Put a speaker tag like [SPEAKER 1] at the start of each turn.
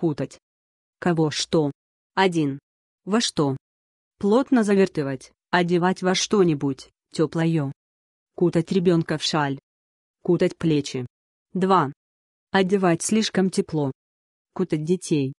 [SPEAKER 1] кутать. Кого что? Один. Во что? Плотно завертывать, одевать во что-нибудь, теплое. Кутать ребенка в шаль. Кутать плечи. 2. Одевать слишком тепло. Кутать
[SPEAKER 2] детей.